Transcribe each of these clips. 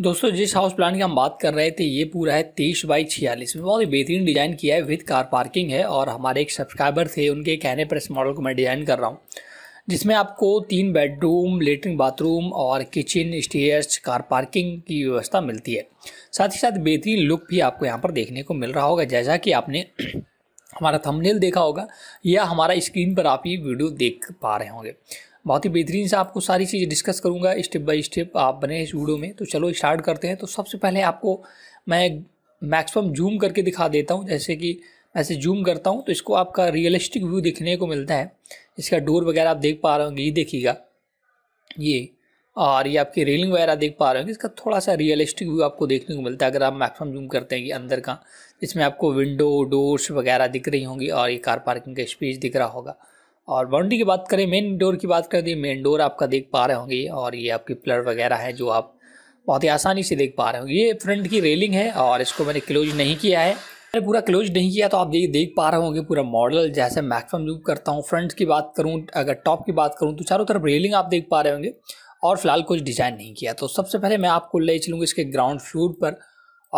दोस्तों जिस house plan की हम बात कर रहे थे ये पूरा है तेईस बाई छियालीस में बहुत ही बेहतरीन डिज़ाइन किया है विद कार पार्किंग है और हमारे एक सब्सक्राइबर थे उनके कहने पर इस मॉडल को मैं डिज़ाइन कर रहा हूँ जिसमें आपको तीन बेडरूम लेटरिन बाथरूम और किचन स्टेयर्स कार पार्किंग की व्यवस्था मिलती है साथ ही साथ बेहतरीन लुक भी आपको यहाँ पर देखने को मिल रहा होगा जैसा कि आपने हमारा थंबनेल देखा होगा या हमारा स्क्रीन पर आप ये वीडियो देख पा रहे होंगे बहुत ही बेहतरीन से आपको सारी चीज़ डिस्कस करूँगा स्टेप बाय स्टेप आप बने इस वीडियो में तो चलो स्टार्ट करते हैं तो सबसे पहले आपको मैं मैक्सिमम जूम करके दिखा देता हूँ जैसे कि से जूम करता हूँ तो इसको आपका रियलिस्टिक व्यू देखने को मिलता है इसका डोर वगैरह आप देख पा रहे होंगे ये देखिएगा ये और ये आपकी रेलिंग वगैरह देख पा रहे होंगे इसका थोड़ा सा रियलिस्टिक व्यू आपको देखने को मिलता है अगर आप मैक्सिमम जूम करते हैं कि अंदर का इसमें आपको विंडो डोर्स वगैरह दिख रही होंगी और ये कार पार्किंग का स्पेस दिख रहा होगा और बाउंड्री की बात करें मेन डोर की बात करें तो मेन डोर आपका देख पा रहे होंगे और ये आपकी प्लर वगैरह है जो आप बहुत ही आसानी से देख पा रहे होंगे ये फ्रंट की रेलिंग है और इसको मैंने क्लोज नहीं किया है मैंने पूरा क्लोज नहीं किया तो आप देख देख पा रहे होंगे पूरा मॉडल जैसे मैक्सिमम जूम करता हूँ फ्रंट की बात करूँ अगर टॉप की बात करूँ तो चारों तरफ रेलिंग आप देख पा रहे होंगे और फिलहाल कुछ डिज़ाइन नहीं किया तो सबसे पहले मैं आपको ले चलूँगा इसके ग्राउंड फ्लोर पर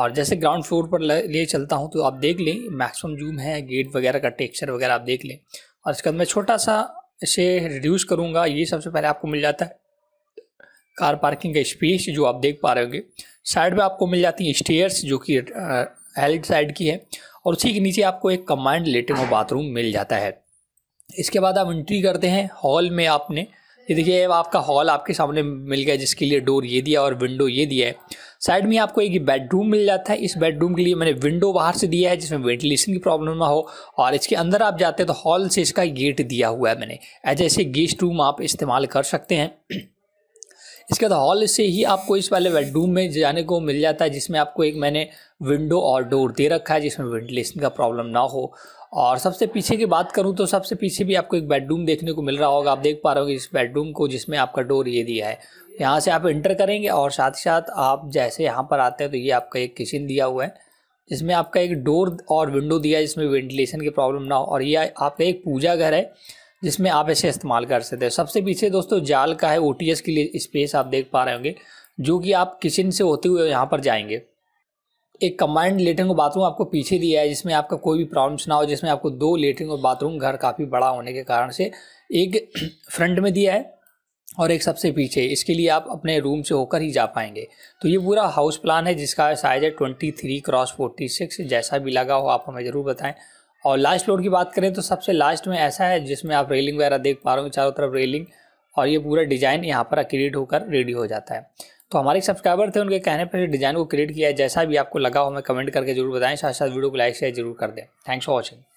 और जैसे ग्राउंड फ्लोर पर ले चलता हूँ तो आप देख लें मैक्सिमम जूम है गेट वगैरह का टेक्सचर वगैरह आप देख लें और इसके बाद मैं छोटा सा इसे रिड्यूस करूँगा ये सबसे पहले आपको मिल जाता है कार पार्किंग का स्पेस जो आप देख पा रहे होंगे साइड में आपको मिल जाती है स्टेयर्स जो कि हेल्ड साइड की है और उसी के नीचे आपको एक कमांड लेटरिन और बाथरूम मिल जाता है इसके बाद आप एंट्री करते हैं हॉल में आपने ये देखिए आपका हॉल आपके सामने मिल गया जिसके लिए डोर ये दिया और विंडो ये दिया है साइड में आपको एक बेडरूम मिल जाता है इस बेडरूम के लिए मैंने विंडो बाहर से दिया है जिसमें वेंटिलेशन की प्रॉब्लम ना हो और इसके अंदर आप जाते हैं तो हॉल से इसका गेट दिया हुआ है मैंने ऐसे गेस्ट रूम आप इस्तेमाल कर सकते हैं इसके बाद हॉल से ही आपको इस वाले बेडरूम में जाने को मिल जाता है जिसमें आपको एक मैंने विंडो और डोर दे रखा है जिसमें वेंटिलेशन का प्रॉब्लम ना हो और सबसे पीछे की बात करूं तो सबसे पीछे भी आपको एक बेडरूम देखने को मिल रहा होगा आप देख पा रहे हो इस बेडरूम को जिसमें आपका डोर ये दिया है यहाँ से आप इंटर करेंगे और साथ ही साथ आप जैसे यहाँ पर आते हैं तो ये आपका एक किचन दिया हुआ है जिसमें आपका एक डोर और विंडो दिया है जिसमें वेंटिलेशन की प्रॉब्लम ना हो और ये आपका एक पूजा घर है जिसमें आप इसे इस्तेमाल कर सकते हैं सबसे पीछे दोस्तों जाल का है ओ के लिए स्पेस आप देख पा रहे होंगे जो कि आप किचन से होते हुए यहाँ पर जाएंगे एक कम्बाइंड लेटरिन और बाथरूम आपको पीछे दिया है जिसमें आपका कोई भी प्रॉब्लम्स ना हो जिसमें आपको दो लेटरिन और बाथरूम घर काफ़ी बड़ा होने के कारण से एक फ्रंट में दिया है और एक सबसे पीछे इसके लिए आप अपने रूम से होकर ही जा पाएंगे तो ये पूरा हाउस प्लान है जिसका साइज है twenty three cross forty six जैसा भी लगा हो आप हमें ज़रूर बताएं और लास्ट फ्लोर की बात करें तो सबसे लास्ट में ऐसा है जिसमें आप रेलिंग वगैरह देख पा रहे हो चारों तरफ रेलिंग और ये पूरा डिज़ाइन यहाँ पर क्रिएट होकर रेडी हो जाता है तो हमारे सब्सक्राइबर थे उनके कहने पर डिज़ाइन को क्रिएट किया है जैसा भी आपको लगा हो हमें कमेंट करके जरूर बताएं साथ साथ वीडियो को लाइक शेयर जरूर कर दें थैंक्स फॉर वॉचिंग